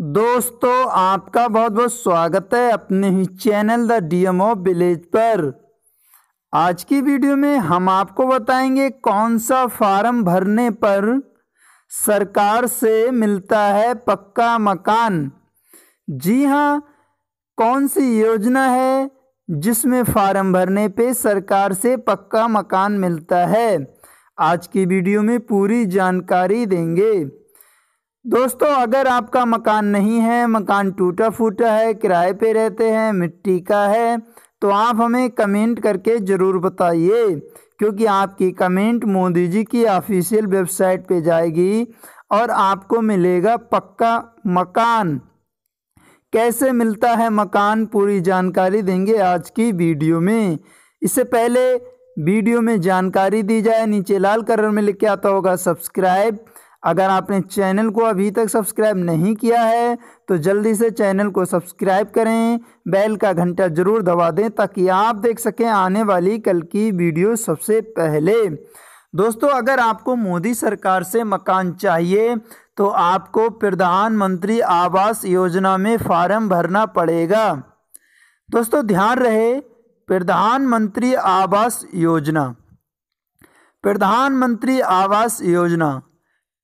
दोस्तों आपका बहुत बहुत स्वागत है अपने ही चैनल द डीएमओ विलेज पर आज की वीडियो में हम आपको बताएंगे कौन सा फार्म भरने पर सरकार से मिलता है पक्का मकान जी हाँ कौन सी योजना है जिसमें फार्म भरने पे सरकार से पक्का मकान मिलता है आज की वीडियो में पूरी जानकारी देंगे दोस्तों अगर आपका मकान नहीं है मकान टूटा फूटा है किराए पे रहते हैं मिट्टी का है तो आप हमें कमेंट करके ज़रूर बताइए क्योंकि आपकी कमेंट मोदी जी की ऑफिशियल वेबसाइट पे जाएगी और आपको मिलेगा पक्का मकान कैसे मिलता है मकान पूरी जानकारी देंगे आज की वीडियो में इससे पहले वीडियो में जानकारी दी जाए नीचे लाल कलर में लिख के आता होगा सब्सक्राइब अगर आपने चैनल को अभी तक सब्सक्राइब नहीं किया है तो जल्दी से चैनल को सब्सक्राइब करें बेल का घंटा ज़रूर दबा दें ताकि आप देख सकें आने वाली कल की वीडियो सबसे पहले दोस्तों अगर आपको मोदी सरकार से मकान चाहिए तो आपको प्रधानमंत्री आवास योजना में फार्म भरना पड़ेगा दोस्तों ध्यान रहे प्रधानमंत्री आवास योजना प्रधानमंत्री आवास योजना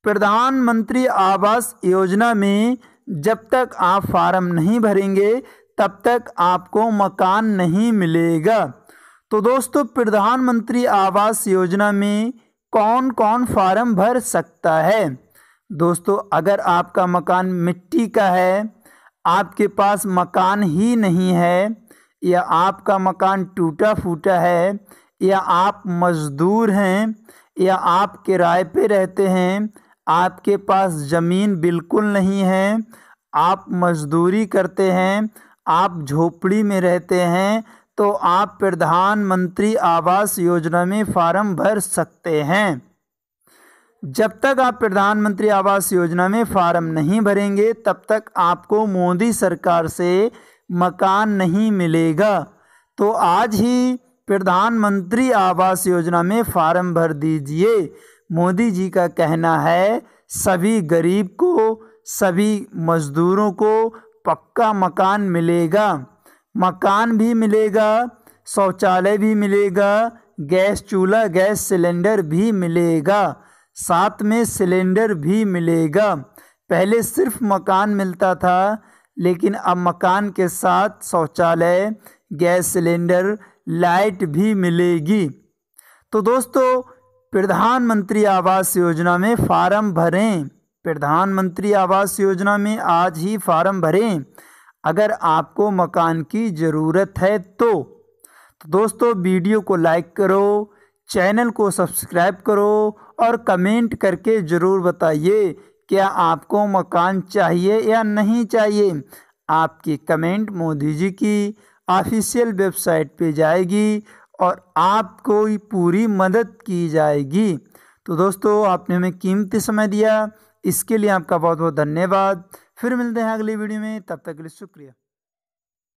प्रधानमंत्री आवास योजना में जब तक आप फार्म नहीं भरेंगे तब तक आपको मकान नहीं मिलेगा तो दोस्तों प्रधानमंत्री आवास योजना में कौन कौन फार्म भर सकता है दोस्तों अगर आपका मकान मिट्टी का है आपके पास मकान ही नहीं है या आपका मकान टूटा फूटा है या आप मज़दूर हैं या आप किराए पे रहते हैं आपके पास ज़मीन बिल्कुल नहीं है आप मज़दूरी करते हैं आप झोपड़ी में रहते हैं तो आप प्रधानमंत्री आवास योजना में फार्म भर सकते हैं जब तक आप प्रधानमंत्री आवास योजना में फार्म नहीं भरेंगे तब तक आपको मोदी सरकार से मकान नहीं मिलेगा तो आज ही प्रधानमंत्री आवास योजना में फार्म भर दीजिए मोदी जी का कहना है सभी गरीब को सभी मज़दूरों को पक्का मकान मिलेगा मकान भी मिलेगा शौचालय भी मिलेगा गैस चूल्हा गैस सिलेंडर भी मिलेगा साथ में सिलेंडर भी मिलेगा पहले सिर्फ मकान मिलता था लेकिन अब मकान के साथ शौचालय गैस सिलेंडर लाइट भी मिलेगी तो दोस्तों प्रधानमंत्री आवास योजना में फार्म भरें प्रधानमंत्री आवास योजना में आज ही फार्म भरें अगर आपको मकान की ज़रूरत है तो, तो दोस्तों वीडियो को लाइक करो चैनल को सब्सक्राइब करो और कमेंट करके ज़रूर बताइए क्या आपको मकान चाहिए या नहीं चाहिए आपकी कमेंट मोदी जी की ऑफिशियल वेबसाइट पे जाएगी और आपको पूरी मदद की जाएगी तो दोस्तों आपने हमें कीमती समय दिया इसके लिए आपका बहुत बहुत धन्यवाद फिर मिलते हैं अगली वीडियो में तब तक के लिए शुक्रिया